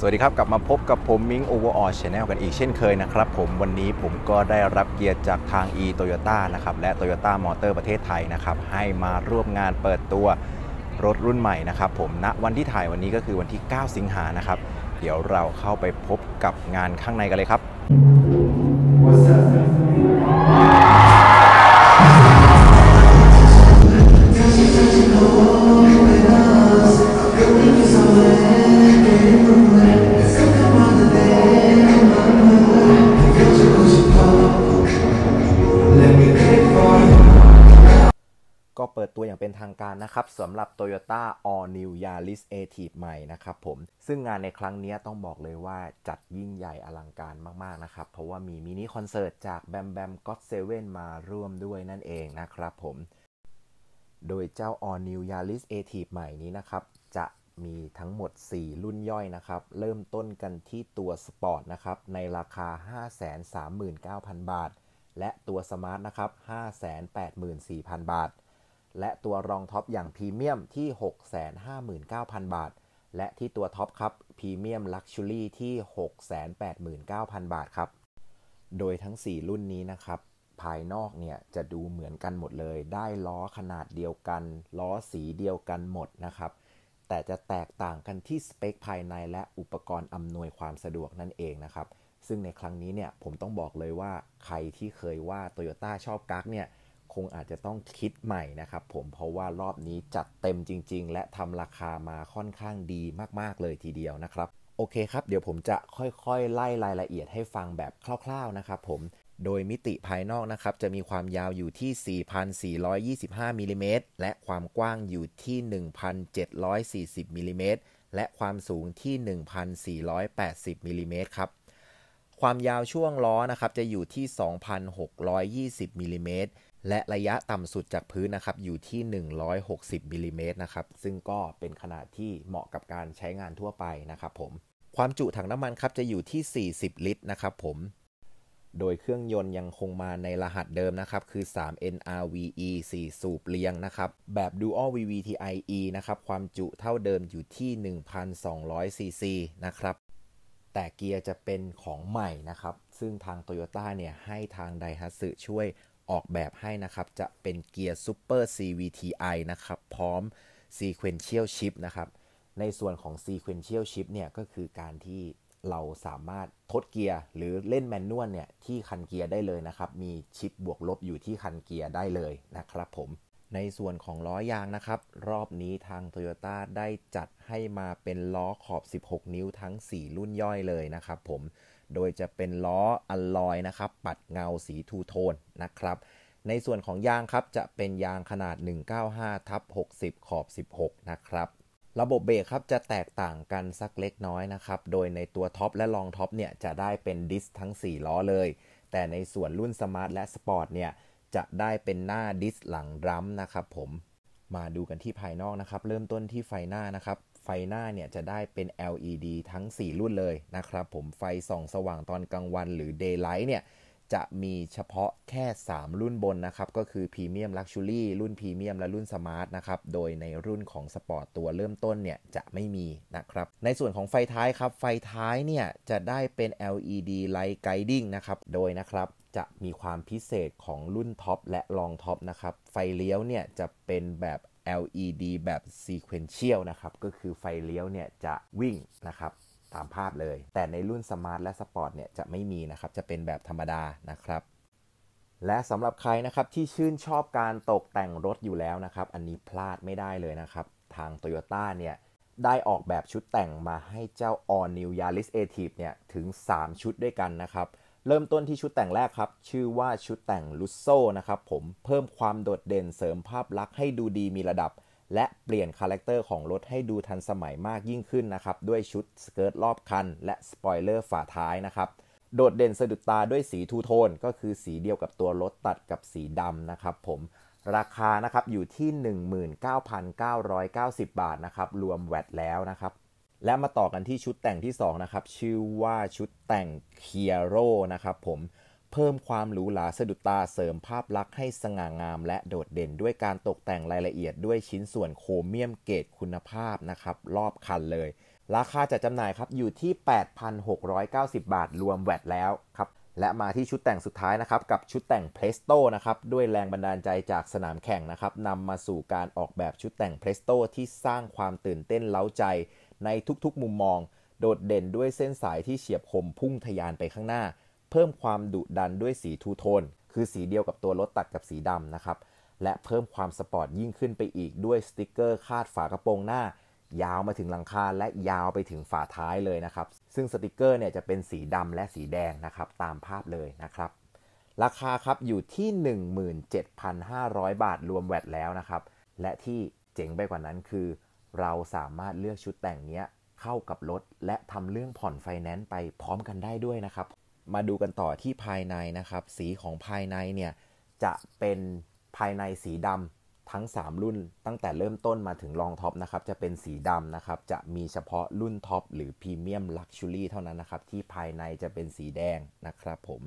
สวัสดีครับ กลับมาพบกับผมมิงโอเวอร์ออชแนลกันอีกเช่นเคยนะครับ ผมวันนี้ผมก็ได้รับเกียรติจากทาง e t o y o t a นะครับ และ Toyota m o t o r ประเทศไทยนะครับ ให้มาร่วมงานเปิดตัวรถรุ่นใหม่นะครับ ผมณนะวันที่ถ่ายวันนี้ก็คือวันที่ 9 สิงหานะครับ เดี๋ยวเราเข้าไปพบกับงานข้างในกันเลยครับนะครับสำหรับ Toyota All New Yaris a t i v e ใหม่นะครับผมซึ่งงานในครั้งนี้ต้องบอกเลยว่าจัดยิ่งใหญ่อลังการมากๆนะครับเพราะว่ามีมินิคอนเสิร์ตจากแบมแบมก็ d s เ v e มาร่วมด้วยนั่นเองนะครับผมโดยเจ้า All New Yaris a t i v e ใหม่นี้นะครับจะมีทั้งหมด 4 รุ่นย่อยนะครับเริ่มต้นกันที่ตัวสปอร์ตนะครับในราคา 539,000 บาท และตัวสมาร์ทนะครับ 584,000 บาทและตัวรองท็อปอย่างพรีเมียมที่ 659,000 บาท และที่ตัวท็อปครับพรีเมียมลักชัวรี่ที่ 689,000 บาทครับ โดยทั้ง 4 รุ่นนี้นะครับ ภายนอกเนี่ยจะดูเหมือนกันหมดเลย ได้ล้อขนาดเดียวกัน ล้อสีเดียวกันหมดนะครับ แต่จะแตกต่างกันที่สเปคภายในและอุปกรณ์อำนวยความสะดวกนั่นเองนะครับ ซึ่งในครั้งนี้เนี่ยผมต้องบอกเลยว่าใครที่เคยว่า Toyota ชอบกักเนี่ยงอาจจะต้องคิดใหม่นะครับผมเพราะว่ารอบนี้จัดเต็มจริง ๆ และทำราคามาค่อนข้างดีมากๆเลยทีเดียวนะครับ โอเคครับเดี๋ยวผมจะค่อยๆ ไล่รายละเอียดให้ฟังแบบคร่าวๆนะครับผม โดยมิติภายนอกนะครับจะมีความยาวอยู่ที่4,425มิลิเมตรและความกว้างอยู่ที่1,740มิลิเมตรและความสูงที่1,480มิลิเมตรครับ ความยาวช่วงล้อนะครับจะอยู่ที่2,620มิลิเมตรและระยะต่ำสุดจากพื้นนะครับอยู่ที่ 160มิลิเมตรนะครับซึ่งก็เป็นขนาดที่เหมาะกับการใช้งานทั่วไปนะครับผมความจุถังน้ำมันครับจะอยู่ที่ 40 ลิตรนะครับผมโดยเครื่องยนต์ยังคงมาในรหัสเดิมนะครับคือ 3NRVE 4 สูบเลียงนะครับแบบ Dual VVTIE นะครับความจุเท่าเดิมอยู่ที่ 1,200cc นะครับแต่เกียร์จะเป็นของใหม่นะครับซึ่งทาง Toyota เนี่ยให้ทางไดฮัตสึช่วยออกแบบให้นะครับจะเป็นเกียร์ Super CVTi นะครับพร้อม Sequential s h i p นะครับในส่วนของ Sequential s h i p เนี่ยก็คือการที่เราสามารถทดเกียร์หรือเล่นแมนนวลเนี่ยที่คันเกียร์ได้เลยนะครับ มีชิปบวกลบอยู่ที่คันเกียร์ได้เลยนะครับผมในส่วนของล้อยางนะครับรอบนี้ทาง Toyota ได้จัดให้มาเป็นล้อขอบ 16 นิ้วทั้ง 4 รุ่นย่อยเลยนะครับ ผมโดยจะเป็นล้ออัลลอยนะครับ ปัดเงาสีทูโทนนะครับ ในส่วนของยางครับจะเป็นยางขนาด 195ทับ60 ขอบ 16 นะครับ ระบบเบรคครับจะแตกต่างกันสักเล็กน้อยนะครับโดยในตัวท็อปและรองท็อปเนี่ยจะได้เป็นดิสทั้ง 4 ล้อเลย แต่ในส่วนรุ่นสมาร์ทและสปอร์ตเนี่ยจะได้เป็นหน้าดิสหลังรัมนะครับผมมาดูกันที่ภายนอกนะครับ เริ่มต้นที่ไฟหน้านะครับไฟหน้าเนี่ยจะได้เป็น LED ทั้ง 4 รุ่นเลยนะครับ ผมไฟส่องสว่างตอนกลางวันหรือ Daylight เนี่ยจะมีเฉพาะแค่ 3 รุ่นบนนะครับ ก็คือ Premium Luxury รุ่น Premium และรุ่น Smart นะครับ โดยในรุ่นของสปอร์ตตัวเริ่มต้นเนี่ยจะไม่มีนะครับ ในส่วนของไฟท้ายครับ ไฟท้ายเนี่ยจะได้เป็น LED Light Guiding นะครับ โดยนะครับ จะมีความพิเศษของรุ่นท็อปและรองท็อปนะครับไฟเลี้ยวเนี่ยจะเป็นแบบ LED แบบ Sequential นะครับ ก็คือไฟเลี้ยวเนี่ย จะวิ่งนะครับ ตามภาพเลย แต่ในรุ่นสมาร์ทและสปอร์ตเนี่ยจะไม่มีนะครับ จะเป็นแบบธรรมดานะครับ และสำหรับใครนะครับที่ชื่นชอบการตกแต่งรถอยู่แล้วนะครับ อันนี้พลาดไม่ได้เลยนะครับ ทาง Toyota เนี่ย ได้ออกแบบชุดแต่งมาให้เจ้า All New Yaris a t i v เนี่ย ถึง 3 ชุดด้วยกันนะครับเริ่มต้นที่ชุดแต่งแรกครับชื่อว่าชุดแต่งลุโซนะครับผมเพิ่มความโดดเด่นเสริมภาพลักษณ์ให้ดูดีมีระดับและเปลี่ยนคาแรคเตอร์ของรถให้ดูทันสมัยมากยิ่งขึ้นนะครับด้วยชุดสเกิร์ตรอบคันและสปอยเลอร์ฝาท้ายนะครับโดดเด่นสะดุดตาด้วยสีทูโทนก็คือสีเดียวกับตัวรถตัดกับสีดำนะครับ ผมราคานะครับอยู่ที่ 19,990บาทนะครับรวมแวตแล้วนะครับและมาต่อกันที่ชุดแต่งที่2นะครับชื่อว่าชุดแต่งเคียโรนะครับผมเพิ่มความหรูหราสะดุดตาเสริมภาพลักษณ์ให้สง่างามและโดดเด่นด้วยการตกแต่งรายละเอียดด้วยชิ้นส่วนโครเมียมเกรดคุณภาพนะครับรอบคันเลย ราคาจัดจำหน่ายครับอยู่ที่ 8,690 บาทรวมแวดแล้วครับและมาที่ชุดแต่งสุดท้ายนะครับกับชุดแต่งเพลสโตนะครับด้วยแรงบันดาลใจจากสนามแข่งนะครับนำมาสู่การออกแบบชุดแต่งเพลสโตที่สร้างความตื่นเต้นเล้าใจในทุกๆมุมมอง โดดเด่นด้วยเส้นสายที่เฉียบคมพุ่งทยานไปข้างหน้า เพิ่มความดุดันด้วยสีทูโทน คือสีเดียวกับตัวรถตัดกับสีดำนะครับและเพิ่มความสปอร์ตยิ่งขึ้นไปอีกด้วยสติกเกอร์คาดฝากระโปรงหน้า ยาวมาถึงหลังคาและยาวไปถึงฝาท้ายเลยนะครับ ซึ่งสติกเกอร์เนี่ยจะเป็นสีดำและสีแดงนะครับตามภาพเลยนะครับราคาครับอยู่ที่ 17,500 บาทรวมแวดแล้วนะครับ และที่เจ๋งไปกว่านั้นคือเราสามารถเลือกชุดแต่งเนี้ยเข้ากับรถ และทำเรื่องผ่อนไฟแนนซ์ไปพร้อมกันได้ด้วยนะครับ มาดูกันต่อที่ภายในนะครับ สีของภายในเนี่ย จะเป็นภายในสีดำทั้ง 3 รุ่นตั้งแต่เริ่มต้นมาถึงรองท็อปนะครับ จะเป็นสีดำนะครับ จะมีเฉพาะรุ่นท็อปหรือพรีเมียมลักชัวรี่เท่านั้นนะครับ ที่ภายในจะเป็นสีแดงนะครับ ผม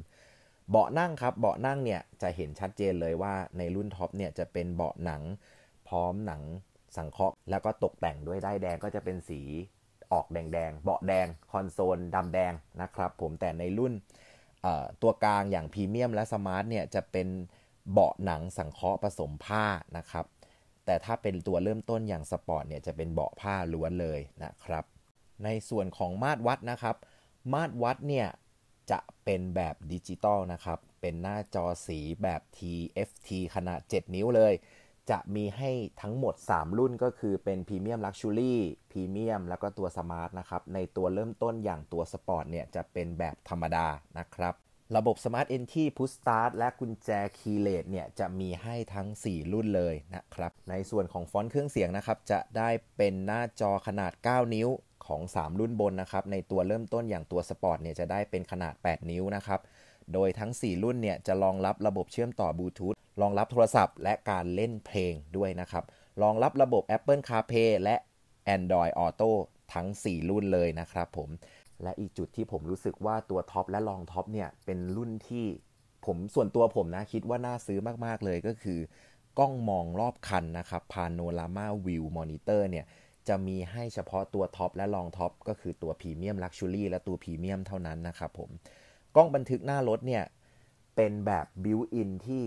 เบาะนั่งครับ เบาะนั่งเนี่ยจะเห็นชัดเจนเลยว่าในรุ่นท็อปเนี่ยจะเป็นเบาะหนังพร้อมหนังสังเคราะห์แล้วก็ตกแต่งด้วยได้แดงก็จะเป็นสีออกแดง ๆเบาะแดงคอนโซลดำแดงนะครับผมแต่ในรุ่นตัวกลางอย่างพรีเมียมและสมาร์ทเนี่ยจะเป็นเบาะหนังสังเคราะห์ผสมผ้านะครับแต่ถ้าเป็นตัวเริ่มต้นอย่างสปอร์ตเนี่ยจะเป็นเบาะผ้าล้วนเลยนะครับในส่วนของมาตรวัดนะครับ มาตรวัดเนี่ยจะเป็นแบบดิจิตอลนะครับเป็นหน้าจอสีแบบ TFT ขนาด7นิ้วเลยจะมีให้ทั้งหมด 3 รุ่นก็คือเป็นพรีเมียมลักชูรี่พรีเมียม แล้วก็ตัวสมาร์ทนะครับในตัวเริ่มต้นอย่างตัวสปอร์ตเนี่ยจะเป็นแบบธรรมดานะครับระบบ Smart Entry พุชสตาร์ทและกุญแจคีย์เลสเนี่ยจะมีให้ทั้ง 4 รุ่นเลยนะครับในส่วนของฟอนต์เครื่องเสียงนะครับจะได้เป็นหน้าจอขนาด 9 นิ้วของ 3 รุ่นบนนะครับในตัวเริ่มต้นอย่างตัวสปอร์ตเนี่ยจะได้เป็นขนาด 8 นิ้วนะครับโดยทั้ง 4 รุ่นเนี่ย จะรองรับระบบเชื่อมต่อบลูทูธรองรับโทรศัพท์และการเล่นเพลงด้วยนะครับรองรับระบบ Apple CarPlay และ Android Auto ทั้ง 4 รุ่นเลยนะครับผม และอีกจุดที่ผมรู้สึกว่าตัวท็อปและรองท็อปเนี่ย เป็นรุ่นที่ผมส่วนตัวผมนะคิดว่าน่าซื้อมากๆเลยก็คือกล้องมองรอบคันนะครับพาโนรามาวิวมอนิเตอร์เนี่ยจะมีให้เฉพาะตัวท็อปและรองท็อปก็คือตัวพรีเมียมลักชัวรี่และตัวพรีเมียมเท่านั้นนะครับผมกล้องบันทึกหน้ารถเนี่ยเป็นแบบบิวอินที่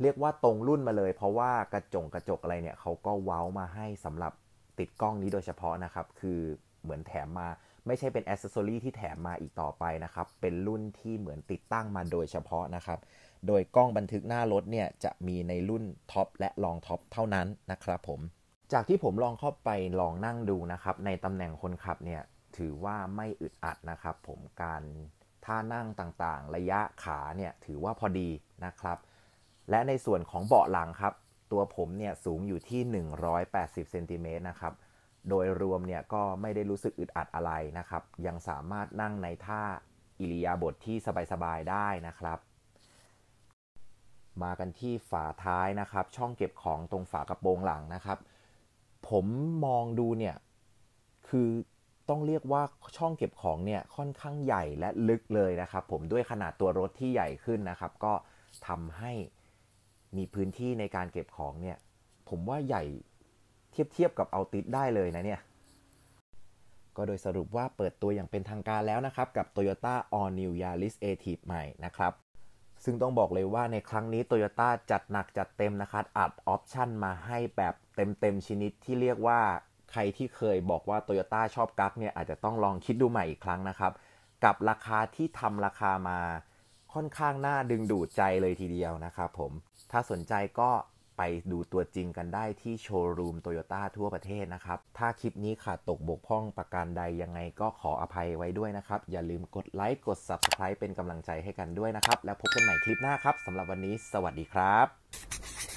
เรียกว่าตรงรุ่นมาเลย เพราะว่ากระจงกระจกอะไรเนี่ยเขาก็เว้ามาให้สำหรับติดกล้องนี้โดยเฉพาะนะครับคือเหมือนแถมมาไม่ใช่เป็นอสเซซอรีที่แถมมาอีกต่อไปนะครับเป็นรุ่นที่เหมือนติดตั้งมาโดยเฉพาะนะครับโดยกล้องบันทึกหน้ารถเนี่ยจะมีในรุ่นท็อปและรองท็อปเท่านั้นนะครับผมจากที่ผมลองเข้าไปลองนั่งดูนะครับในตำแหน่งคนขับเนี่ยถือว่าไม่อึดอัดนะครับผมการท่านั่งต่างๆ ระยะขาเนี่ยถือว่าพอดีนะครับ และในส่วนของเบาะหลังครับ ตัวผมเนี่ยสูงอยู่ที่180เซนติเมตรนะครับ โดยรวมเนี่ยก็ไม่ได้รู้สึกอึดอัดอะไรนะครับ ยังสามารถนั่งในท่าอิริยาบถทที่สบายๆได้นะครับ มากันที่ฝาท้ายนะครับช่องเก็บของตรงฝากระโปรงหลังนะครับ ผมมองดูเนี่ย คือต้องเรียกว่าช่องเก็บของเนี่ย ค่อนข้างใหญ่และลึกเลยนะครับ ผมด้วยขนาดตัวรถที่ใหญ่ขึ้นนะครับ ก็ทำให้มีพื้นที่ในการเก็บของเนี่ย ผมว่าใหญ่เทียบเทียบกับเอาติดได้เลยนะเนี่ย ก็โดยสรุปว่าเปิดตัวอย่างเป็นทางการแล้วนะครับ กับ Toyota All New Yaris A-Tip ใหม่นะครับ ซึ่งต้องบอกเลยว่าในครั้งนี้ Toyota จัดหนักจัดเต็มนะครับอัดออปชั่นมาให้แบบเต็มๆชนิดที่เรียกว่าใครที่เคยบอกว่า Toyota ชอบกักเนี่ยอาจจะต้องลองคิดดูใหม่อีกครั้งนะครับ กับราคาที่ทำราคามาค่อนข้างน่าดึงดูดใจเลยทีเดียวนะครับผมถ้าสนใจก็ไปดูตัวจริงกันได้ที่โชว์รูมโตโยต้าทั่วประเทศนะครับ ถ้าคลิปนี้ขาดตกบกพร่องประการใดยังไงก็ขออภัยไว้ด้วยนะครับ อย่าลืมกดไลค์กด Subscribe เป็นกำลังใจให้กันด้วยนะครับ แล้วพบกันใหม่คลิปหน้าครับสำหรับวันนี้ สวัสดีครับ